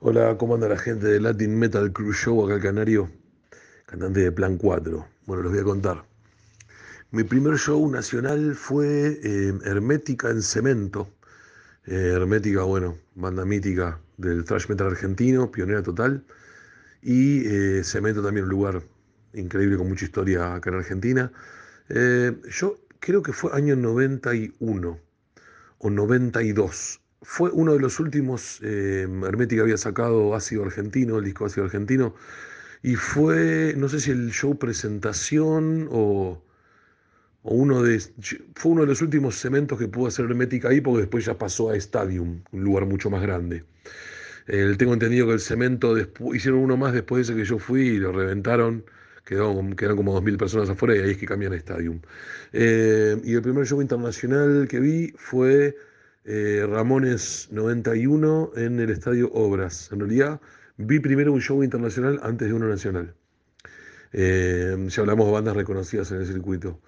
Hola, ¿cómo anda la gente de Latin Metal Crew Show acá el Canario? Cantante de Plan 4. Bueno, los voy a contar. Mi primer show nacional fue eh, Hermética en Cemento. Eh, Hermética, bueno, banda mítica del thrash metal argentino, pionera total. Y eh, Cemento también un lugar increíble con mucha historia acá en Argentina. yo creo que fue año 91 o 92 fue uno de los últimos, eh, Hermética había sacado Ácido Argentino, el disco Ácido Argentino, y fue, no sé si el show presentación o, o, uno de, fue uno de los últimos cementos que pudo hacer Hermética ahí, porque después ya pasó a Stadium, un lugar mucho más grande. tengo entendido que el cemento, hicieron uno más después de ese que yo fui y lo reventaron. Quedaron, quedaron como 2.000 personas afuera y ahí es que cambian a Stadium. Eh, y el primer show internacional que vi fue eh, Ramones 91 en el Estadio Obras. En realidad vi primero un show internacional antes de uno nacional. si eh, hablamos de bandas reconocidas en el circuito.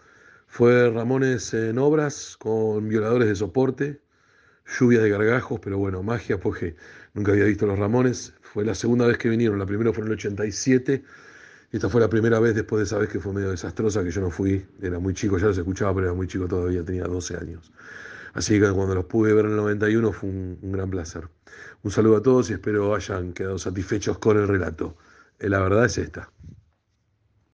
Fue Ramones en Obras con Violadores de Soporte, Lluvia de Gargajos, pero bueno, magia, porque nunca había visto los Ramones. Fue la segunda vez que vinieron, la primera fue en el 87. Esta fue la primera vez después de esa vez que fue medio desastrosa que yo no fui, era muy chico, ya los escuchaba, pero era muy chico todavía, tenía 12 años. Así que cuando los pude ver en el 91 fue un, gran placer. Un saludo a todos y espero hayan quedado satisfechos con el relato. Eh, la verdad es esta.